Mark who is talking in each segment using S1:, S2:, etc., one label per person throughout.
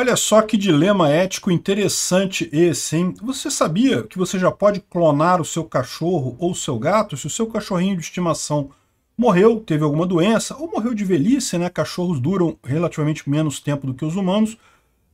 S1: Olha só que dilema ético interessante esse, hein? Você sabia que você já pode clonar o seu cachorro ou o seu gato? Se o seu cachorrinho de estimação morreu, teve alguma doença, ou morreu de velhice, né? Cachorros duram relativamente menos tempo do que os humanos.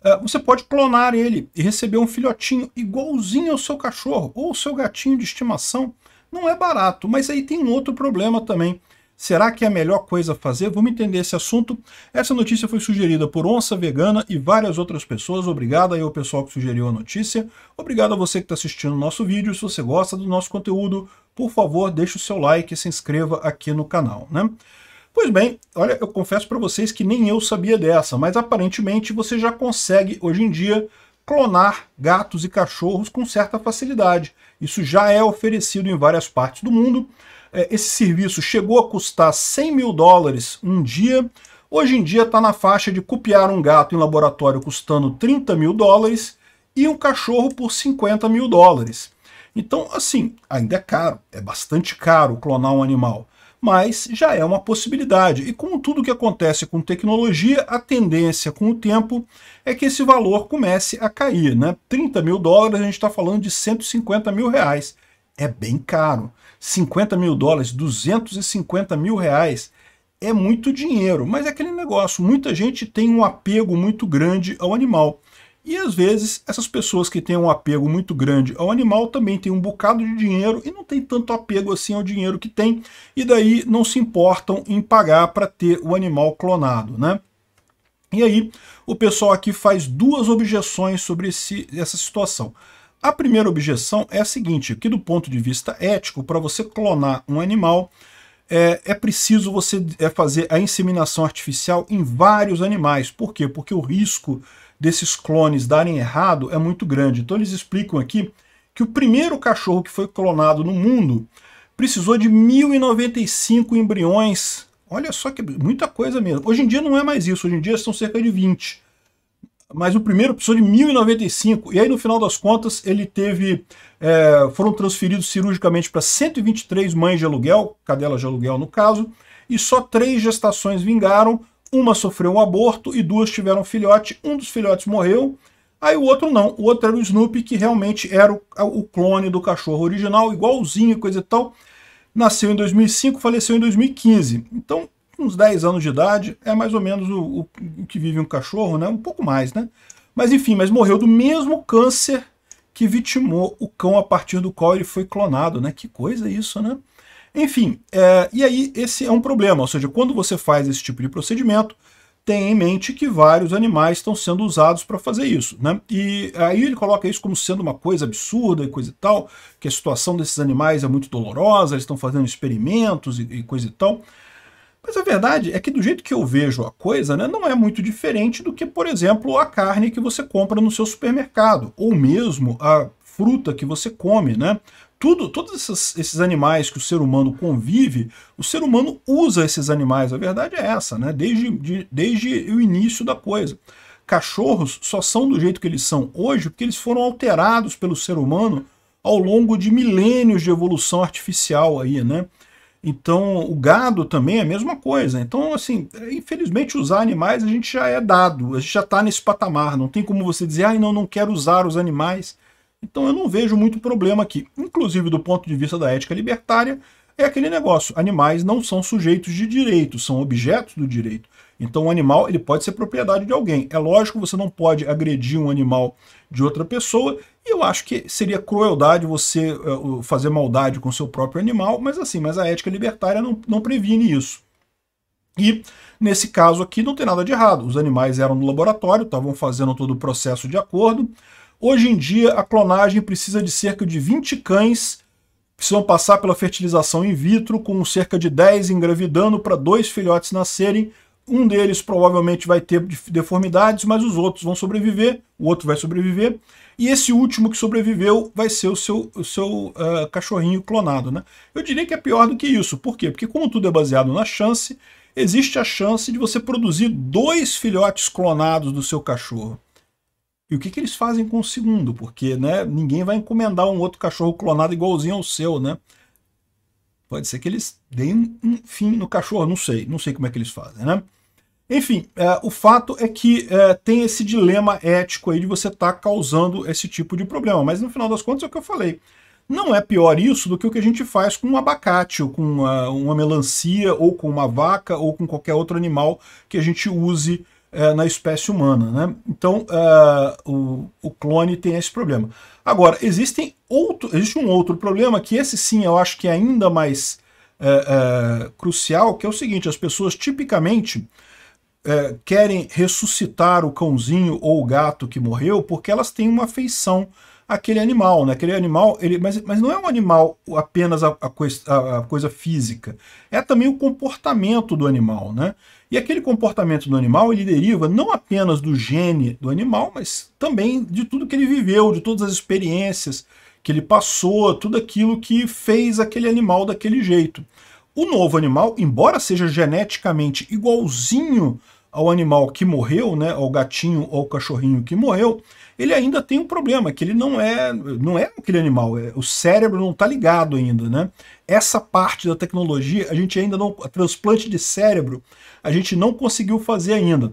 S1: É, você pode clonar ele e receber um filhotinho igualzinho ao seu cachorro ou ao seu gatinho de estimação. Não é barato, mas aí tem um outro problema também Será que é a melhor coisa a fazer? Vamos entender esse assunto. Essa notícia foi sugerida por Onça Vegana e várias outras pessoas. Obrigado aí ao pessoal que sugeriu a notícia. Obrigado a você que está assistindo o nosso vídeo. Se você gosta do nosso conteúdo, por favor, deixe o seu like e se inscreva aqui no canal. Né? Pois bem, olha, eu confesso para vocês que nem eu sabia dessa, mas aparentemente você já consegue, hoje em dia, clonar gatos e cachorros com certa facilidade. Isso já é oferecido em várias partes do mundo. É, esse serviço chegou a custar 100 mil dólares um dia, hoje em dia está na faixa de copiar um gato em laboratório custando 30 mil dólares e um cachorro por 50 mil dólares. Então, assim, ainda é caro, é bastante caro clonar um animal, mas já é uma possibilidade. E com tudo que acontece com tecnologia, a tendência com o tempo é que esse valor comece a cair. Né? 30 mil dólares, a gente está falando de 150 mil reais. É bem caro. 50 mil dólares, 250 mil reais, é muito dinheiro, mas é aquele negócio, muita gente tem um apego muito grande ao animal. E às vezes essas pessoas que têm um apego muito grande ao animal também têm um bocado de dinheiro e não tem tanto apego assim ao dinheiro que tem, e daí não se importam em pagar para ter o animal clonado, né? E aí o pessoal aqui faz duas objeções sobre esse, essa situação. A primeira objeção é a seguinte, que do ponto de vista ético, para você clonar um animal, é, é, preciso você é, fazer a inseminação artificial em vários animais. Por quê? Porque o risco desses clones darem errado é muito grande. Então eles explicam aqui que o primeiro cachorro que foi clonado no mundo precisou de 1.095 embriões. Olha só que muita coisa mesmo. Hoje em dia não é mais isso, hoje em dia são cerca de 20 mas o primeiro precisou de 1.095, e aí no final das contas ele teve, é, foram transferidos cirurgicamente para 123 mães de aluguel, cadelas de aluguel no caso, e só três gestações vingaram, uma sofreu um aborto e duas tiveram filhote, um dos filhotes morreu, aí o outro não, o outro era o Snoopy, que realmente era o, o clone do cachorro original, igualzinho, coisa e tal, nasceu em 2005, faleceu em 2015. Então, uns 10 anos de idade, é mais ou menos o, o, o, que vive um cachorro, né? Um pouco mais, né? Mas enfim, mas morreu do mesmo câncer que vitimou o cão a partir do qual ele foi clonado, né? Que coisa isso, né? Enfim, é, e aí esse é um problema, ou seja, quando você faz esse tipo de procedimento, tenha em mente que vários animais estão sendo usados para fazer isso. Né? E aí ele coloca isso como sendo uma coisa absurda e coisa e tal, que a situação desses animais é muito dolorosa, eles estão fazendo experimentos e, e coisa e tal. Mas a verdade é que do jeito que eu vejo a coisa, né, não é muito diferente do que, por exemplo, a carne que você compra no seu supermercado, ou mesmo a fruta que você come, né? Tudo, todos esses, esses, animais que o ser humano convive, o ser humano usa esses animais, a verdade é essa, né? Desde, de, desde o início da coisa. Cachorros só são do jeito que eles são hoje porque eles foram alterados pelo ser humano ao longo de milênios de evolução artificial aí, né? Então, o gado também é a mesma coisa. Então, assim, infelizmente, usar animais a gente já é dado, a gente já está nesse patamar. Não tem como você dizer, ah, não, não quero usar os animais. Então, eu não vejo muito problema aqui. Inclusive, do ponto de vista da ética libertária, é aquele negócio: animais não são sujeitos de direito, são objetos do direito. Então o animal ele pode ser propriedade de alguém. É lógico que você não pode agredir um animal de outra pessoa, e eu acho que seria crueldade você eh, fazer maldade com seu próprio animal, mas assim, mas a ética libertária não, não previne isso. E nesse caso aqui não tem nada de errado. Os animais eram no laboratório, estavam fazendo todo o processo de acordo. Hoje em dia, a clonagem precisa de cerca de 20 cães precisam passar pela fertilização in vitro, com cerca de 10 engravidando para dois filhotes nascerem, um deles provavelmente vai ter deformidades, mas os outros vão sobreviver, o outro vai sobreviver. E esse último que sobreviveu vai ser o seu, o seu uh, cachorrinho clonado. Né? Eu diria que é pior do que isso. Por quê? Porque como tudo é baseado na chance, existe a chance de você produzir dois filhotes clonados do seu cachorro. E o que, que eles fazem com o segundo? Porque né, ninguém vai encomendar um outro cachorro clonado igualzinho ao seu, né? Pode ser que eles deem um fim no cachorro, não sei, não sei como é que eles fazem, né? Enfim, é, o fato é que é, tem esse dilema ético aí de você estar tá causando esse tipo de problema, mas no final das contas é o que eu falei. Não é pior isso do que o que a gente faz com um abacate, ou com uma, é, uma melancia, ou com uma vaca, ou com qualquer outro animal que a gente use é, na espécie humana. Né? Então, é, o, o, clone tem esse problema. Agora, existem outro, existe um outro problema, que esse sim eu acho que é ainda mais é, é crucial, que é o seguinte, as pessoas tipicamente é, querem ressuscitar o cãozinho ou o gato que morreu porque elas têm uma afeição aquele animal, né? Aquele animal, ele, mas, mas não é um animal apenas a, a, coisa, a coisa física, é também o comportamento do animal, né? E aquele comportamento do animal, ele deriva não apenas do gene do animal, mas também de tudo que ele viveu, de todas as experiências que ele passou, tudo aquilo que fez aquele animal daquele jeito. O novo animal, embora seja geneticamente igualzinho ao animal que morreu, né, ao gatinho ou ao cachorrinho que morreu, ele ainda tem um problema, que ele não é, não é aquele animal, é, o cérebro não está ligado ainda, né? Essa parte da tecnologia, a gente ainda não, transplante de cérebro, a gente não conseguiu fazer ainda.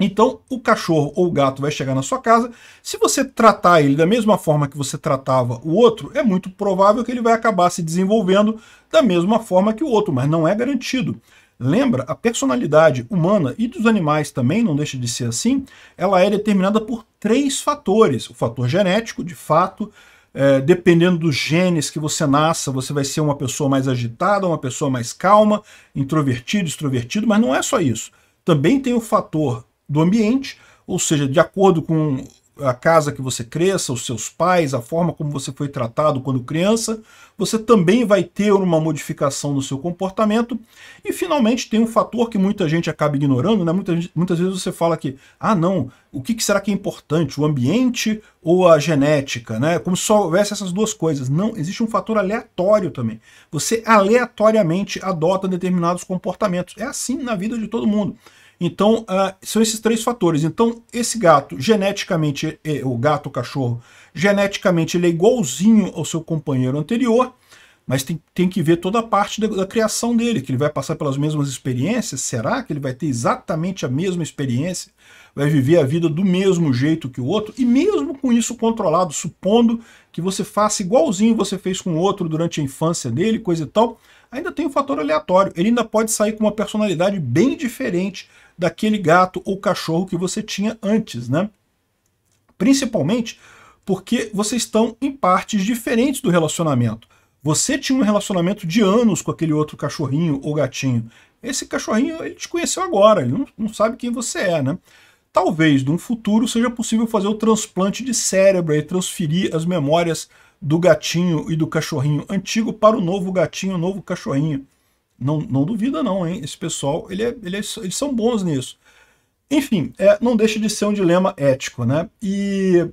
S1: Então, o cachorro ou o gato vai chegar na sua casa. Se você tratar ele da mesma forma que você tratava o outro, é muito provável que ele vai acabar se desenvolvendo da mesma forma que o outro, mas não é garantido. Lembra, a personalidade humana e dos animais também não deixa de ser assim, ela é determinada por três fatores. O fator genético, de fato, é, dependendo dos genes que você nasça, você vai ser uma pessoa mais agitada, uma pessoa mais calma, introvertido, extrovertido, mas não é só isso. Também tem o fator do ambiente, ou seja, de acordo com a casa que você cresça, os seus pais, a forma como você foi tratado quando criança, você também vai ter uma modificação no seu comportamento. E finalmente tem um fator que muita gente acaba ignorando, né? muitas, muitas vezes você fala que, ah não, o que, que será que é importante, o ambiente ou a genética, né? Como se só houvesse essas duas coisas. Não, existe um fator aleatório também. Você aleatoriamente adota determinados comportamentos. É assim na vida de todo mundo. Então, uh, são esses três fatores. Então, esse gato, geneticamente, é, o gato, o cachorro, geneticamente ele é igualzinho ao seu companheiro anterior, mas tem, tem que ver toda a parte da, da, criação dele, que ele vai passar pelas mesmas experiências. Será que ele vai ter exatamente a mesma experiência? Vai viver a vida do mesmo jeito que o outro? E mesmo com isso controlado, supondo que você faça igualzinho você fez com o outro durante a infância dele, coisa e tal, ainda tem um fator aleatório. Ele ainda pode sair com uma personalidade bem diferente daquele gato ou cachorro que você tinha antes, né? Principalmente porque vocês estão em partes diferentes do relacionamento. Você tinha um relacionamento de anos com aquele outro cachorrinho ou gatinho. Esse cachorrinho, ele te conheceu agora, ele não, não sabe quem você é, né? Talvez, num futuro, seja possível fazer o transplante de cérebro e transferir as memórias do gatinho e do cachorrinho antigo para o novo gatinho, o novo cachorrinho. Não, não duvida não, hein? Esse pessoal, ele é, ele é, eles são bons nisso. Enfim, é, não deixa de ser um dilema ético, né? E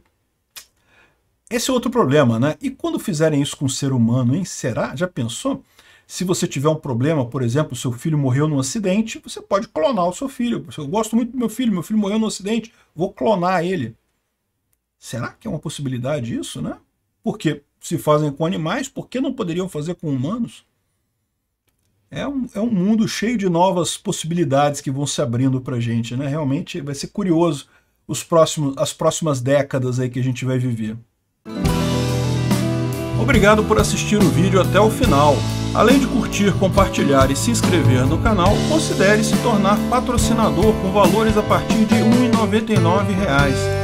S1: esse é outro problema, né? E quando fizerem isso com o ser humano, hein? Será? Já pensou? Se você tiver um problema, por exemplo, seu filho morreu num acidente, você pode clonar o seu filho. Eu gosto muito do meu filho, meu filho morreu num acidente, vou clonar ele. Será que é uma possibilidade isso, né? Porque se fazem com animais, por que não poderiam fazer com humanos? é um, é um mundo cheio de novas possibilidades que vão se abrindo para a gente. Né? Realmente vai ser curioso os próximos, as próximas décadas aí que a gente vai viver. Obrigado por assistir o vídeo até o final. Além de curtir, compartilhar e se inscrever no canal, considere se tornar patrocinador com valores a partir de R$ 1,99